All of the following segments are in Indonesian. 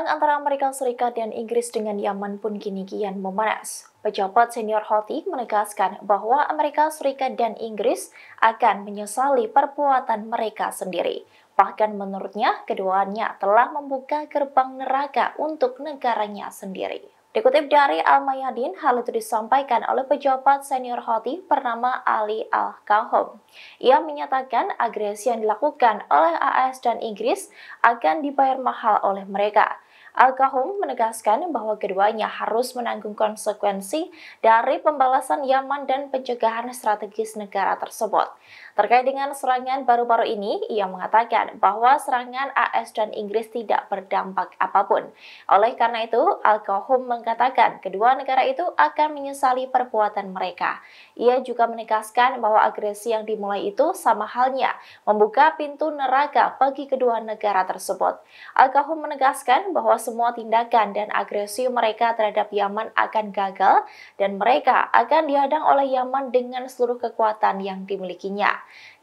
Perang antara Amerika Serikat dan Inggris dengan Yaman pun kini kian memanas. Pejabat senior Houthi menegaskan bahwa Amerika Serikat dan Inggris akan menyesali perbuatan mereka sendiri. Bahkan menurutnya, keduanya telah membuka gerbang neraka untuk negaranya sendiri. Dikutip dari Al-Mayadin, hal itu disampaikan oleh pejabat senior Houthi bernama Ali al kahum Ia menyatakan agresi yang dilakukan oleh AS dan Inggris akan dibayar mahal oleh mereka. Al-Kahum menegaskan bahwa keduanya harus menanggung konsekuensi dari pembalasan Yaman dan pencegahan strategis negara tersebut. Terkait dengan serangan baru-baru ini, ia mengatakan bahwa serangan AS dan Inggris tidak berdampak apapun. Oleh karena itu, Al-Kahum mengatakan kedua negara itu akan menyesali perbuatan mereka. Ia juga menegaskan bahwa agresi yang dimulai itu sama halnya membuka pintu neraka bagi kedua negara tersebut. Al-Kahum menegaskan bahwa semua tindakan dan agresi mereka terhadap Yaman akan gagal dan mereka akan dihadang oleh Yaman dengan seluruh kekuatan yang dimilikinya.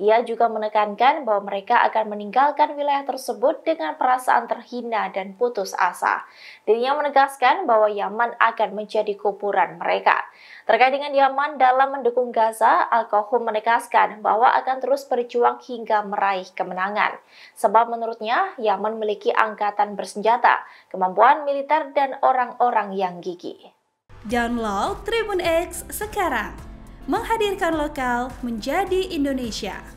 Ia juga menekankan bahwa mereka akan meninggalkan wilayah tersebut dengan perasaan terhina dan putus asa. Dirinya menegaskan bahwa Yaman akan menjadi kuburan mereka. Terkait dengan Yaman dalam mendukung Gaza, al qahum menegaskan bahwa akan terus berjuang hingga meraih kemenangan. Sebab menurutnya, Yaman memiliki angkatan bersenjata kemampuan militer, dan orang-orang yang gigih. Download Tribun X sekarang, menghadirkan lokal menjadi Indonesia.